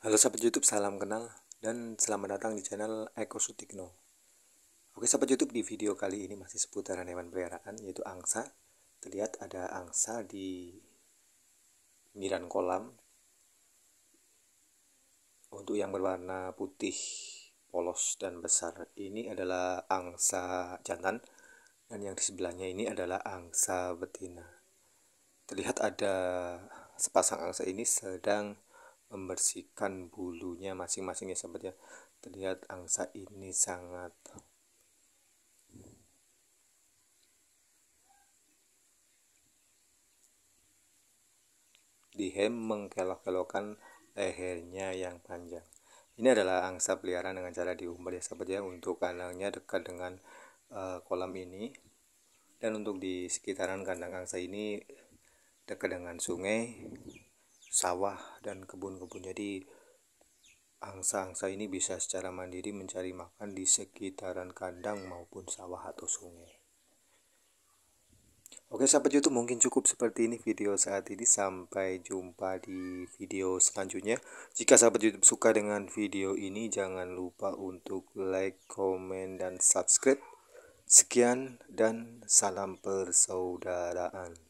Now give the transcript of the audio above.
Halo sahabat YouTube, salam kenal dan selamat datang di channel Eko Sutikno. Oke sahabat YouTube, di video kali ini masih seputaran hewan peliharaan yaitu angsa. Terlihat ada angsa di pinggiran kolam. Untuk yang berwarna putih, polos dan besar ini adalah angsa jantan dan yang di sebelahnya ini adalah angsa betina. Terlihat ada sepasang angsa ini sedang membersihkan bulunya masing-masing ya sahabat ya terlihat angsa ini sangat Dihem mengkelok-kelokan lehernya yang panjang ini adalah angsa peliharaan dengan cara diumbar ya sahabat ya untuk kandangnya dekat dengan uh, kolam ini dan untuk di sekitaran kandang angsa ini dekat dengan sungai sawah dan kebun-kebun. Jadi angsa-angsa ini bisa secara mandiri mencari makan di sekitaran kandang maupun sawah atau sungai. Oke sahabat YouTube mungkin cukup seperti ini video saat ini sampai jumpa di video selanjutnya Jika sahabat YouTube suka dengan video ini jangan lupa untuk like, komen, dan subscribe Sekian dan salam persaudaraan